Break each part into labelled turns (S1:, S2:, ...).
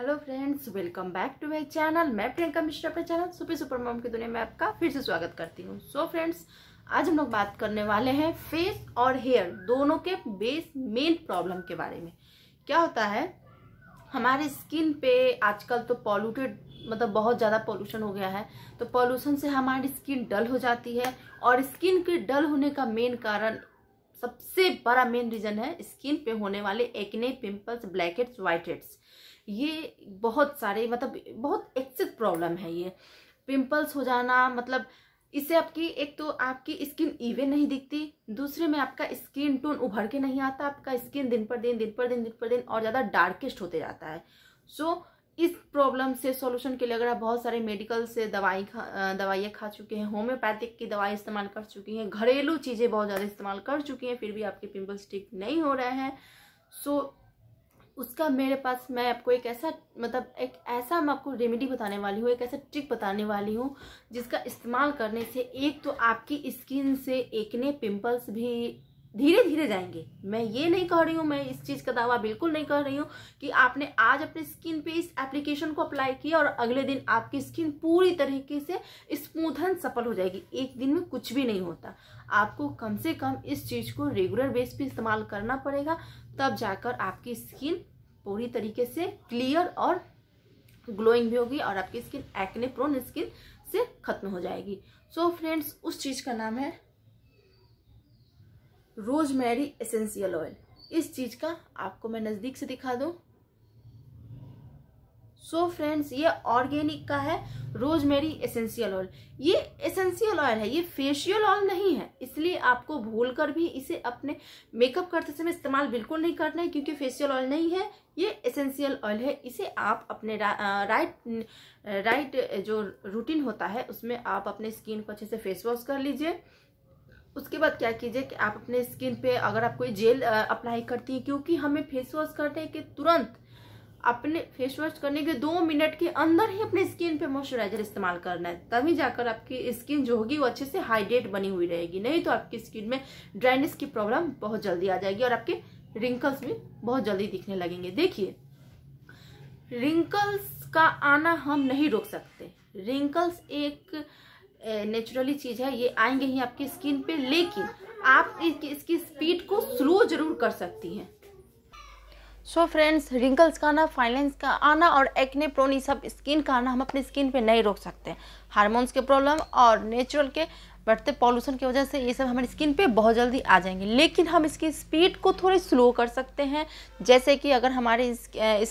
S1: hello friends welcome back to my channel मैं प्रियंका मिश्रा अपने channel super super mom की दुनिया में आपका फिर से स्वागत करती हूँ सो फ्रेंड्स आज हम लोग बात करने वाले हैं फेस और हेयर दोनों के बेस मेन प्रॉब्लम के बारे में क्या होता है हमारे स्किन पे आजकल तो पॉल्यूटेड मतलब बहुत ज़्यादा पॉल्यूशन हो गया है तो पॉल्यूशन से हमारी स्किन डल हो जाती है और स्किन के डल होने का मेन कारण सबसे बड़ा मेन रीज़न है स्किन पे होने वाले acne pimples blackheads whiteheads ये बहुत सारे मतलब बहुत एक्सेस प्रॉब्लम है ये पिंपल्स हो जाना मतलब इससे आपकी एक तो आपकी स्किन ईवे नहीं दिखती दूसरे में आपका स्किन टोन उभर के नहीं आता आपका स्किन दिन पर दिन दिन पर दिन दिन पर दिन और ज़्यादा डार्केस्ट होते जाता है सो so, इस प्रॉब्लम से सॉल्यूशन के लिए अगर आप बहुत सारे मेडिकल से दवाई खा दवाइयाँ खा चुके हैं होम्योपैथिक की दवाई इस्तेमाल कर चुकी हैं घरेलू चीज़ें बहुत ज़्यादा इस्तेमाल कर चुकी हैं फिर भी आपके पिम्पल्स ठीक नहीं हो रहे हैं सो so, उसका मेरे पास मैं आपको एक ऐसा मतलब एक ऐसा मैं आपको रेमेडी बताने वाली हूँ एक ऐसा ट्रिक बताने वाली हूँ जिसका इस्तेमाल करने से एक तो आपकी स्किन से एकने पिंपल्स भी धीरे धीरे जाएंगे मैं ये नहीं कह रही हूँ मैं इस चीज़ का दावा बिल्कुल नहीं कह रही हूँ कि आपने आज अपने स्किन पे इस एप्लीकेशन को अप्लाई किया और अगले दिन आपकी स्किन पूरी तरीके से स्मूथन सफल हो जाएगी एक दिन में कुछ भी नहीं होता आपको कम से कम इस चीज़ को रेगुलर बेस पे इस्तेमाल करना पड़ेगा तब जाकर आपकी स्किन पूरी तरीके से क्लियर और ग्लोइंग भी होगी और आपकी स्किन एक्ने प्रोन स्किन से खत्म हो जाएगी सो so फ्रेंड्स उस चीज़ का नाम है रोजमेरी एसेंशियल ऑयल इस चीज़ का आपको मैं नज़दीक से दिखा दू सो so फ्रेंड्स ये ऑर्गेनिक का है रोजमेरी एसेंशियल ऑयल ये एसेंशियल ऑयल है ये फेशियल ऑयल नहीं है इसलिए आपको भूल कर भी इसे अपने मेकअप करते समय इस्तेमाल बिल्कुल नहीं करना है क्योंकि फेशियल ऑयल नहीं है ये एसेंशियल ऑयल है इसे आप अपने रा, राइट राइट जो रूटीन होता है उसमें आप अपने स्किन को अच्छे से फेस वॉश कर लीजिए उसके बाद क्या कीजिए कि आप अपने स्किन पे अगर आप कोई जेल अप्लाई करती हैं क्योंकि हमें फेस वॉश करने के तुरंत अपने फेस वॉश करने के दो मिनट के अंदर ही अपने स्किन पे मॉइस्चराइजर इस्तेमाल करना है तभी जाकर आपकी स्किन जो होगी वो अच्छे से हाइड्रेट बनी हुई रहेगी नहीं तो आपकी स्किन में ड्राइनेस की प्रॉब्लम बहुत जल्दी आ जाएगी और आपके रिंकल्स भी बहुत जल्दी दिखने लगेंगे देखिए रिंकल्स का आना हम नहीं रोक सकते रिंकल्स एक नेचुरली चीज़ है ये आएंगे ही आपकी स्किन पे लेकिन आप इसकी स्पीड को स्लो जरूर कर सकती हैं सो फ्रेंड्स रिंकल्स का आना फाइनेंस का आना और एक्ने प्रोनी सब स्किन का आना हम अपनी स्किन पे नहीं रोक सकते हार्मोन्स के प्रॉब्लम और नेचुरल के बढ़ते पॉल्यूशन की वजह से ये सब हमारी स्किन पे बहुत जल्दी आ जाएंगे लेकिन हम इसकी स्पीड को थोड़े स्लो कर सकते हैं जैसे कि अगर हमारे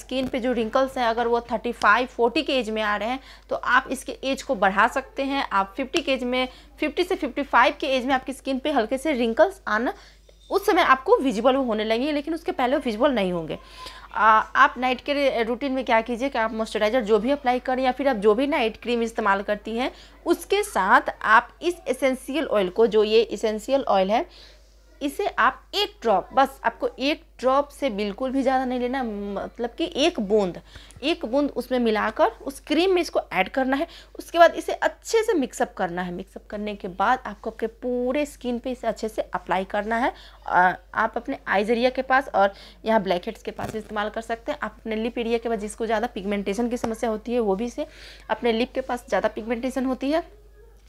S1: स्किन पे जो रिंकल्स हैं अगर वो थर्टी फाइव फोर्टी के एज में आ रहे हैं तो आप इसके एज को बढ़ा सकते हैं आप फिफ्टी के एज में फिफ्टी से फिफ्टी फाइव के एज में आपकी स्किन पर हल्के से रिंकल्स आना उस समय आपको विजिबल होने लगेंगे लेकिन उसके पहले वो विजिबल नहीं होंगे आप नाइट के रूटीन में क्या कीजिए कि आप मॉइस्चराइज़र जो भी अप्लाई करें या फिर आप जो भी नाइट क्रीम इस्तेमाल करती हैं उसके साथ आप इस एसेंशियल ऑयल को जो ये इसेंशियल ऑयल है इसे आप एक ड्रॉप बस आपको एक ड्रॉप से बिल्कुल भी ज़्यादा नहीं लेना मतलब कि एक बूंद एक बूंद उसमें मिलाकर उस क्रीम में इसको ऐड करना है उसके बाद इसे अच्छे से मिक्सअप करना है मिक्सअप करने के बाद आपको आपके पूरे स्किन पे इसे अच्छे से अप्लाई करना है आप अपने आइज एरिया के पास और यहाँ ब्लैक हेड्स के पास इस्तेमाल कर सकते हैं आप अपने लिप एरिया के पास जिसको ज़्यादा पिगमेंटेशन की समस्या होती है वो भी इसे अपने लिप के पास ज़्यादा पिगमेंटेशन होती है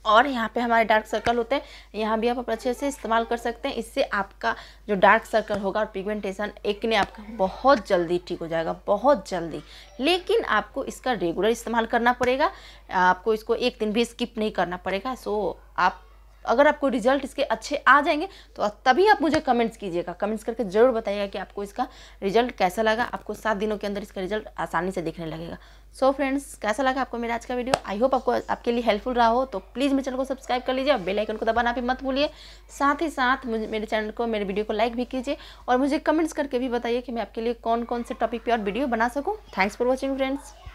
S1: और यहाँ पे हमारे डार्क सर्कल होते हैं यहाँ भी आप अच्छे से इस्तेमाल कर सकते हैं इससे आपका जो डार्क सर्कल होगा और पिगमेंटेशन एक ने आपका बहुत जल्दी ठीक हो जाएगा बहुत जल्दी लेकिन आपको इसका रेगुलर इस्तेमाल करना पड़ेगा आपको इसको एक दिन भी स्किप नहीं करना पड़ेगा सो आप अगर आपको रिजल्ट इसके अच्छे आ जाएंगे तो तभी आप मुझे कमेंट्स कीजिएगा कमेंट्स करके ज़रूर बताइएगा कि आपको इसका रिजल्ट कैसा लगा आपको सात दिनों के अंदर इसका रिजल्ट आसानी से दिखने लगेगा सो so फ्रेंड्स कैसा लगा आपको मेरा आज का वीडियो आई होप आपको आपके लिए हेल्पफुल रहा हो तो प्लीज़ मेरे चैनल को सब्सक्राइब कर लीजिए और बेलाइकन को दबाना भी मत भूलिए साथ ही साथ मुझे मेरे चैनल को मेरे वीडियो को लाइक भी कीजिए और मुझे कमेंट्स करके भी बताइए कि मैं आपके लिए कौन कौन से टॉपिक पर और वीडियो बना सकूँ थैंक्स फॉर वॉचिंग फ्रेंड्स